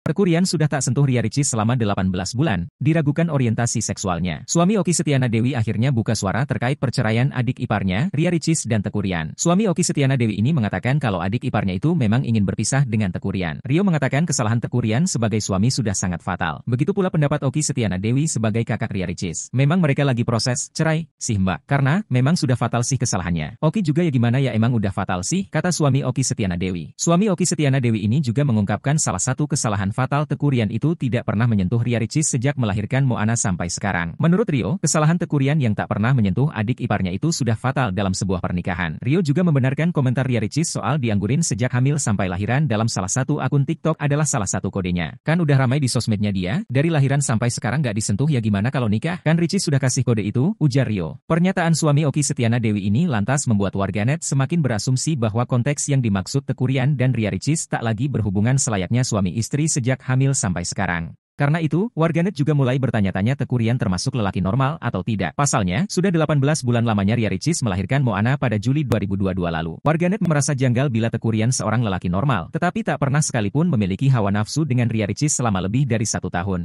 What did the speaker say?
Perkurian sudah tak sentuh Ria Ricis selama 18 bulan, diragukan orientasi seksualnya. Suami Oki Setiana Dewi akhirnya buka suara terkait perceraian adik iparnya, Ria Ricis dan Tekurian. Suami Oki Setiana Dewi ini mengatakan kalau adik iparnya itu memang ingin berpisah dengan Tekurian. Rio mengatakan kesalahan Tekurian sebagai suami sudah sangat fatal. Begitu pula pendapat Oki Setiana Dewi sebagai kakak Ria Ricis. Memang mereka lagi proses cerai, sih mbak. Karena memang sudah fatal sih kesalahannya. Oki juga ya gimana ya emang udah fatal sih, kata suami Oki Setiana Dewi. Suami Oki Setiana Dewi ini juga mengungkapkan salah satu kesalahan kesalahan fatal Tekurian itu tidak pernah menyentuh Ria Ricis sejak melahirkan Moana sampai sekarang. Menurut Rio, kesalahan Tekurian yang tak pernah menyentuh adik iparnya itu sudah fatal dalam sebuah pernikahan. Rio juga membenarkan komentar Ria Ricis soal dianggurin sejak hamil sampai lahiran dalam salah satu akun TikTok adalah salah satu kodenya. Kan udah ramai di sosmednya dia, dari lahiran sampai sekarang gak disentuh ya gimana kalau nikah? Kan Ricis sudah kasih kode itu, ujar Rio. Pernyataan suami Oki Setiana Dewi ini lantas membuat warganet semakin berasumsi bahwa konteks yang dimaksud Tekurian dan Ria Ricis tak lagi berhubungan selayaknya suami istri sejak hamil sampai sekarang. Karena itu, warganet juga mulai bertanya-tanya Tekurian termasuk lelaki normal atau tidak. Pasalnya, sudah 18 bulan lamanya Ria Ricis melahirkan Moana pada Juli 2022 lalu. Warganet merasa janggal bila Tekurian seorang lelaki normal, tetapi tak pernah sekalipun memiliki hawa nafsu dengan Ria Ricis selama lebih dari satu tahun.